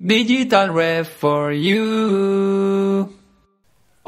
Digital Ref for you.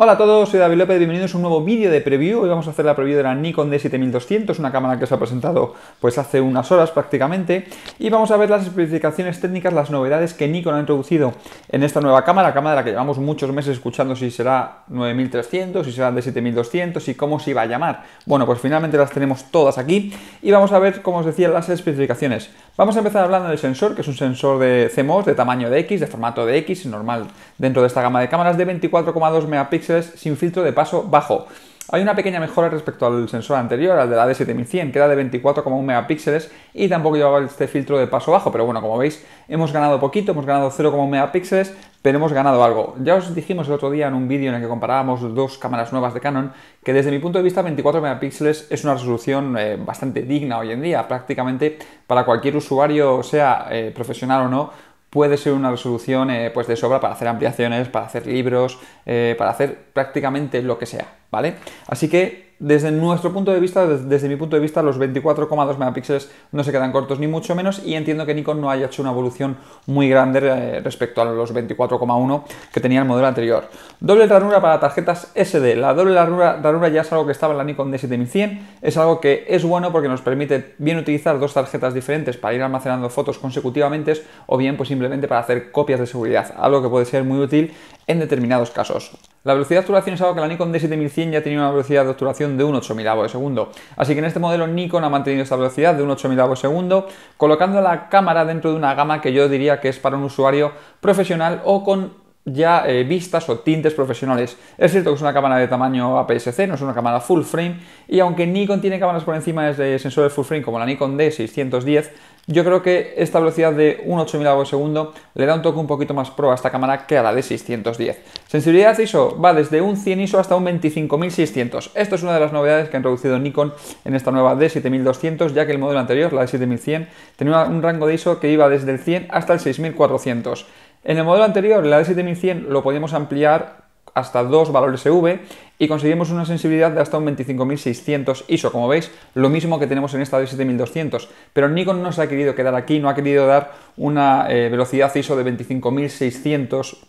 Hola a todos, soy David López, bienvenidos a un nuevo vídeo de preview. Hoy vamos a hacer la preview de la Nikon D7200, una cámara que se ha presentado pues hace unas horas prácticamente. Y vamos a ver las especificaciones técnicas, las novedades que Nikon ha introducido en esta nueva cámara, cámara de la que llevamos muchos meses escuchando si será 9300, si será D7200 y cómo se iba a llamar. Bueno, pues finalmente las tenemos todas aquí y vamos a ver, como os decía, las especificaciones. Vamos a empezar hablando del sensor, que es un sensor de CMOS de tamaño de X, de formato de X, normal dentro de esta gama de cámaras de 24,2 megapíxeles sin filtro de paso bajo. Hay una pequeña mejora respecto al sensor anterior, al de la D7100, que era de 24,1 megapíxeles y tampoco llevaba este filtro de paso bajo, pero bueno, como veis, hemos ganado poquito, hemos ganado 0,1 megapíxeles, pero hemos ganado algo. Ya os dijimos el otro día en un vídeo en el que comparábamos dos cámaras nuevas de Canon, que desde mi punto de vista 24 megapíxeles es una resolución eh, bastante digna hoy en día, prácticamente para cualquier usuario, sea eh, profesional o no, puede ser una resolución eh, pues de sobra para hacer ampliaciones, para hacer libros, eh, para hacer prácticamente lo que sea, ¿vale? Así que desde nuestro punto de vista, desde mi punto de vista, los 24,2 megapíxeles no se quedan cortos ni mucho menos y entiendo que Nikon no haya hecho una evolución muy grande eh, respecto a los 24,1 que tenía el modelo anterior. Doble ranura para tarjetas SD. La doble ranura, ya es algo que estaba en la Nikon D7100, es algo que es bueno porque nos permite bien utilizar dos tarjetas diferentes para ir almacenando fotos consecutivamente o bien pues simplemente para hacer copias de seguridad, algo que puede ser muy útil en determinados casos. La velocidad de obturación es algo que la Nikon D7100 ya tenía una velocidad de obturación de un 8000 de segundo. Así que en este modelo Nikon ha mantenido esta velocidad de un 8000 de segundo, colocando la cámara dentro de una gama que yo diría que es para un usuario profesional o con ya eh, vistas o tintes profesionales. Es cierto que es una cámara de tamaño APS-C, no es una cámara full frame, y aunque Nikon tiene cámaras por encima de sensores full frame como la Nikon D610, yo creo que esta velocidad de un 8000 por segundo le da un toque un poquito más pro a esta cámara que a la d 610. Sensibilidad ISO va desde un 100 ISO hasta un 25600. Esto es una de las novedades que han introducido Nikon en esta nueva D7200, ya que el modelo anterior, la D7100, tenía un rango de ISO que iba desde el 100 hasta el 6400. En el modelo anterior, la de 7100 lo podíamos ampliar hasta dos valores EV y conseguimos una sensibilidad de hasta un 25600 ISO, como veis, lo mismo que tenemos en esta de 7200, pero Nikon no se ha querido quedar aquí, no ha querido dar una eh, velocidad ISO de 25600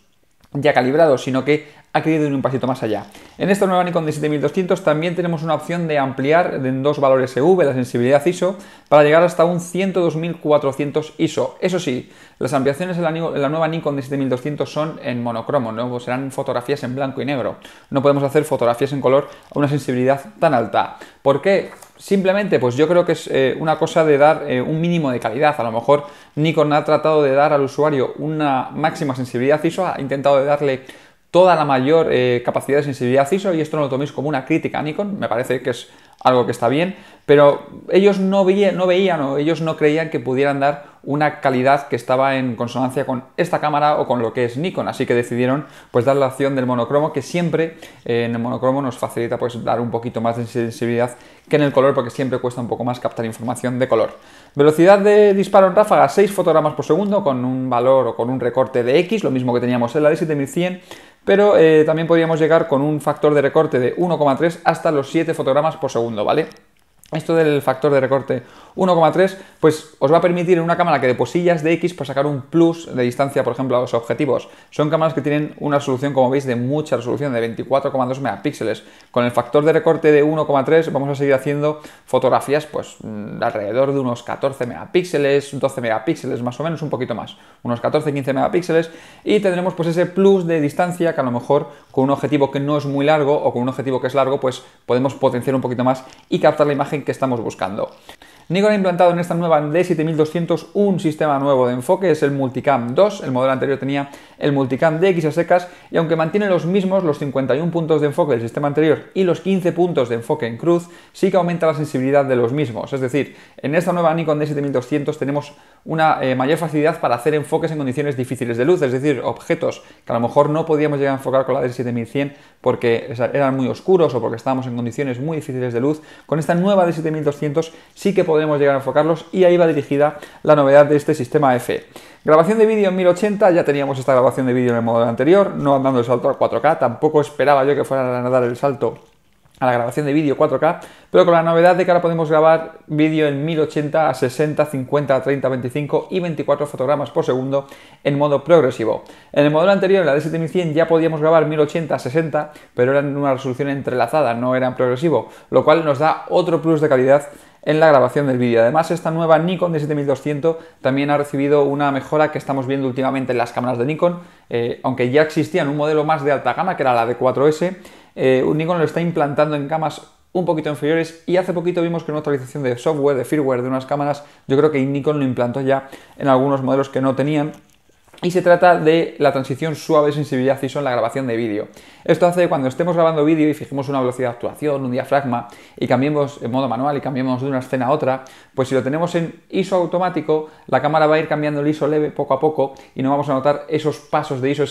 ya calibrado, sino que ha querido ir un pasito más allá. En esta nueva Nikon de 7200 también tenemos una opción de ampliar en dos valores EV la sensibilidad ISO para llegar hasta un 102400 ISO. Eso sí, las ampliaciones en la, nueva Nikon de 7200 son en monocromo, ¿no? serán fotografías en blanco y negro. No podemos hacer fotografías en color a una sensibilidad tan alta. ¿Por qué? Simplemente, pues yo creo que es eh, una cosa de dar eh, un mínimo de calidad. A lo mejor Nikon ha tratado de dar al usuario una máxima sensibilidad ISO, ha intentado darle toda la mayor eh, capacidad de sensibilidad ISO y esto no lo toméis como una crítica a Nikon, me parece que es algo que está bien, pero ellos no, veían o ellos no creían que pudieran dar una calidad que estaba en consonancia con esta cámara o con lo que es Nikon, así que decidieron pues dar la opción del monocromo que siempre eh, en el monocromo nos facilita pues dar un poquito más de sensibilidad que en el color porque siempre cuesta un poco más captar información de color. Velocidad de disparo en ráfaga 6 fotogramas por segundo con un valor o con un recorte de X, lo mismo que teníamos en la d 7100 pero eh, también podríamos llegar con un factor de recorte de 1,3 hasta los 7 fotogramas por segundo, ¿vale? Esto del factor de recorte 1,3, pues os va a permitir en una cámara que de posillas de X pues, sacar un plus de distancia, por ejemplo, a los objetivos. Son cámaras que tienen una solución como veis, de mucha resolución, de 24,2 megapíxeles. Con el factor de recorte de 1,3 vamos a seguir haciendo fotografías pues mm, alrededor de unos 14 megapíxeles, 12 megapíxeles más o menos, un poquito más, unos 14-15 megapíxeles y tendremos pues ese plus de distancia que a lo mejor con un objetivo que no es muy largo o con un objetivo que es largo pues podemos potenciar un poquito más y captar la imagen que estamos buscando. Nikon ha implantado en esta nueva D7200 un sistema nuevo de enfoque, es el Multicam 2, el modelo anterior tenía el Multicam DX a secas, y aunque mantiene los mismos, los 51 puntos de enfoque del sistema anterior y los 15 puntos de enfoque en cruz, sí que aumenta la sensibilidad de los mismos, es decir, en esta nueva Nikon D7200 tenemos una eh, mayor facilidad para hacer enfoques en condiciones difíciles de luz, es decir, objetos que a lo mejor no podíamos llegar a enfocar con la D7100 porque eran muy oscuros o porque estábamos en condiciones muy difíciles de luz, con esta nueva D7200 sí que podemos podemos llegar a enfocarlos y ahí va dirigida la novedad de este sistema f Grabación de vídeo en 1080, ya teníamos esta grabación de vídeo en el modelo anterior, no andando el salto a 4K, tampoco esperaba yo que fueran a dar el salto a la grabación de vídeo 4K, pero con la novedad de que ahora podemos grabar vídeo en 1080 a 60, 50, 30, 25 y 24 fotogramas por segundo en modo progresivo. En el modelo anterior, en la D7100, ya podíamos grabar 1080 a 60, pero era en una resolución entrelazada, no era en progresivo, lo cual nos da otro plus de calidad en la grabación del vídeo. Además, esta nueva Nikon de 7200 también ha recibido una mejora que estamos viendo últimamente en las cámaras de Nikon, eh, aunque ya existían un modelo más de alta gama, que era la de 4S, eh, Nikon lo está implantando en camas un poquito inferiores y hace poquito vimos que una actualización de software, de firmware de unas cámaras, yo creo que Nikon lo implantó ya en algunos modelos que no tenían y se trata de la transición suave, sensibilidad ISO en la grabación de vídeo. Esto hace que cuando estemos grabando vídeo y fijemos una velocidad de actuación, un diafragma, y cambiemos en modo manual y cambiemos de una escena a otra, pues si lo tenemos en ISO automático, la cámara va a ir cambiando el ISO leve poco a poco y no vamos a notar esos pasos de ISO,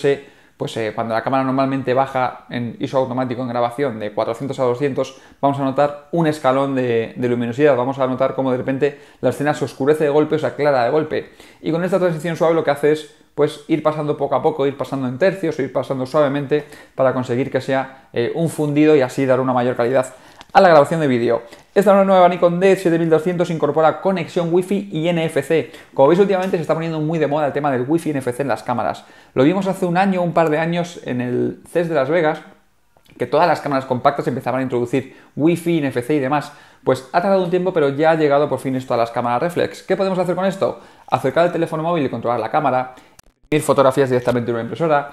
pues eh, cuando la cámara normalmente baja en ISO automático en grabación de 400 a 200, vamos a notar un escalón de, luminosidad, vamos a notar como de repente la escena se oscurece de golpe o se aclara de golpe. Y con esta transición suave lo que hace es pues ir pasando poco a poco, ir pasando en tercios, ir pasando suavemente para conseguir que sea eh, un fundido y así dar una mayor calidad a la grabación de vídeo. Esta nueva Nikon D7200 incorpora conexión Wi-Fi y NFC. Como veis últimamente se está poniendo muy de moda el tema del Wi-Fi y NFC en las cámaras. Lo vimos hace un año, un par de años en el CES de Las Vegas, que todas las cámaras compactas empezaban a introducir Wi-Fi, NFC y demás. Pues ha tardado un tiempo, pero ya ha llegado por fin esto a las cámaras reflex. ¿Qué podemos hacer con esto? Acercar el teléfono móvil y controlar la cámara, Ir fotografías directamente de una impresora.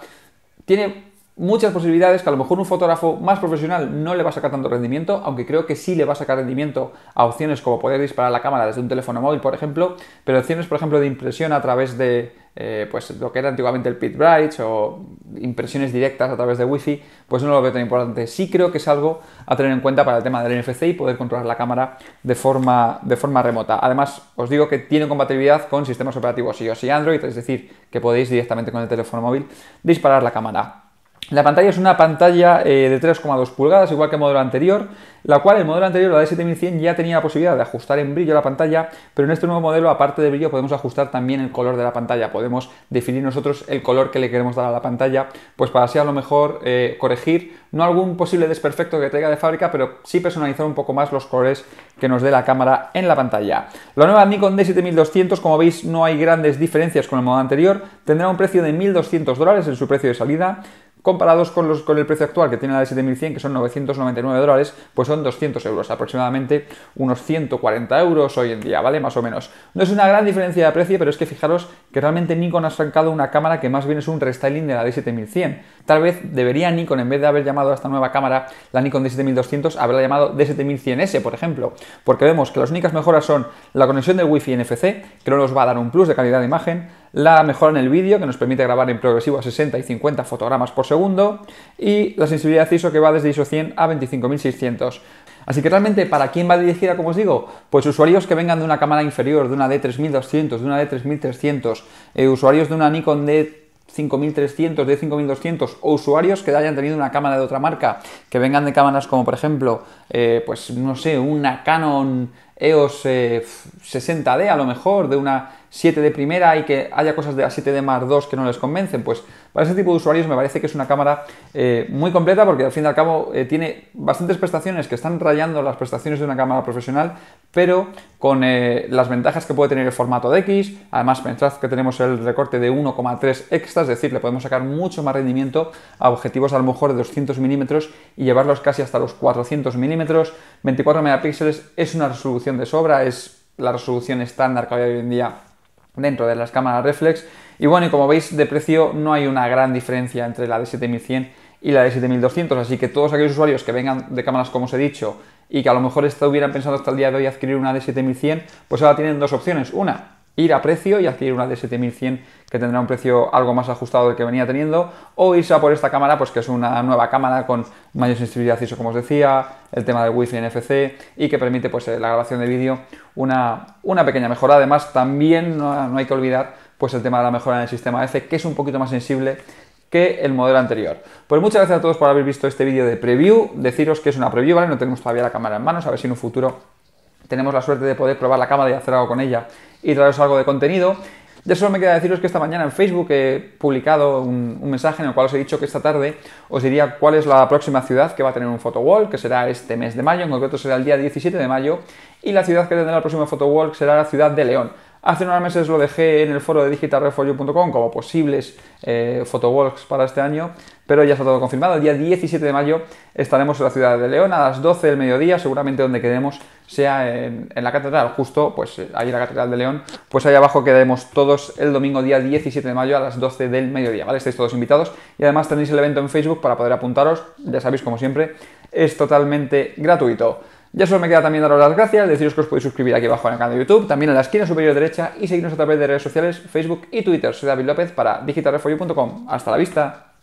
Tiene muchas posibilidades que a lo mejor un fotógrafo más profesional no le va a sacar tanto rendimiento, aunque creo que sí le va a sacar rendimiento a opciones como poder disparar la cámara desde un teléfono móvil, por ejemplo, pero opciones, por ejemplo, de impresión a través de eh, pues lo que era antiguamente el pit bridge o impresiones directas a través de Wi-Fi pues no lo veo tan importante. Sí creo que es algo a tener en cuenta para el tema del NFC y poder controlar la cámara de forma, de forma remota. Además, os digo que tiene compatibilidad con sistemas operativos iOS y Android, es decir, que podéis directamente con el teléfono móvil disparar la cámara. La pantalla es una pantalla eh, de 3,2 pulgadas, igual que el modelo anterior, la cual el modelo anterior, la de 7100, ya tenía la posibilidad de ajustar en brillo la pantalla, pero en este nuevo modelo, aparte de brillo, podemos ajustar también el color de la pantalla. Podemos definir nosotros el color que le queremos dar a la pantalla, pues para así a lo mejor eh, corregir, no algún posible desperfecto que tenga de fábrica, pero sí personalizar un poco más los colores que nos dé la cámara en la pantalla. La nueva Nikon D7200, como veis, no hay grandes diferencias con el modelo anterior, tendrá un precio de 1200 dólares en su precio de salida comparados con, los, con el precio actual que tiene la d 7100, que son 999 dólares, pues son 200 euros, aproximadamente unos 140 euros hoy en día, ¿vale? Más o menos. No es una gran diferencia de precio, pero es que fijaros que realmente Nikon ha sacado una cámara que más bien es un restyling de la D7100. Tal vez debería Nikon, en vez de haber llamado a esta nueva cámara la Nikon D7200, haberla llamado D7100S, por ejemplo, porque vemos que las únicas mejoras son la conexión del Wi-Fi NFC, que no nos va a dar un plus de calidad de imagen, la mejora en el vídeo que nos permite grabar en progresivo a 60 y 50 fotogramas por segundo y la sensibilidad ISO que va desde ISO 100 a 25600. Así que realmente, ¿para quién va dirigida, como os digo? Pues usuarios que vengan de una cámara inferior, de una D3200, de una D3300, eh, usuarios de una Nikon D 5300, d 5200 o usuarios que hayan tenido una cámara de otra marca, que vengan de cámaras como por ejemplo, eh, pues no sé, una Canon EOS 60D eh, a lo mejor, de una 7 de primera y que haya cosas de A7 de más 2 que no les convencen, pues para ese tipo de usuarios me parece que es una cámara eh, muy completa porque al fin y al cabo eh, tiene bastantes prestaciones que están rayando las prestaciones de una cámara profesional, pero con eh, las ventajas que puede tener el formato de X, además pensad que tenemos el recorte de 1,3 extra, es decir, le podemos sacar mucho más rendimiento a objetivos a lo mejor de 200 milímetros y llevarlos casi hasta los 400 milímetros, 24 megapíxeles es una resolución de sobra, es la resolución estándar que hay hoy en día dentro de las cámaras reflex. Y bueno, y como veis de precio no hay una gran diferencia entre la de 7100 y la de 7200, así que todos aquellos usuarios que vengan de cámaras como os he dicho y que a lo mejor hubieran pensado hasta el día de hoy adquirir una de 7100, pues ahora tienen dos opciones. Una, ir a precio y adquirir una de 7100 que tendrá un precio algo más ajustado del que venía teniendo, o irse a por esta cámara, pues que es una nueva cámara con mayor sensibilidad ISO, como os decía, el tema de Wi-Fi NFC y que permite pues, eh, la grabación de vídeo, una, pequeña mejora. Además, también no, hay que olvidar pues, el tema de la mejora en el sistema F, que es un poquito más sensible que el modelo anterior. Pues muchas gracias a todos por haber visto este vídeo de preview, deciros que es una preview, ¿vale? No tenemos todavía la cámara en manos, a ver si en un futuro tenemos la suerte de poder probar la cámara y hacer algo con ella y traeros algo de contenido. de solo me queda deciros que esta mañana en Facebook he publicado un, mensaje en el cual os he dicho que esta tarde os diría cuál es la próxima ciudad que va a tener un photowall, que será este mes de mayo, en concreto será el día 17 de mayo, y la ciudad que tendrá el próximo Photowalk será la ciudad de León. Hace unos meses lo dejé en el foro de digitalrefolio.com como posibles eh, para este año, pero ya está todo confirmado. El día 17 de mayo estaremos en la ciudad de León a las 12 del mediodía, seguramente donde quedemos sea en, la catedral, justo pues eh, ahí en la catedral de León, pues ahí abajo quedaremos todos el domingo día 17 de mayo a las 12 del mediodía, ¿vale? Estáis todos invitados y además tenéis el evento en Facebook para poder apuntaros, ya sabéis como siempre, es totalmente gratuito. Ya solo me queda también daros las gracias, deciros que os podéis suscribir aquí abajo en el canal de YouTube, también en la esquina superior derecha y seguirnos a través de redes sociales, Facebook y Twitter. Soy David López para digitalrefolio.com. Hasta la vista.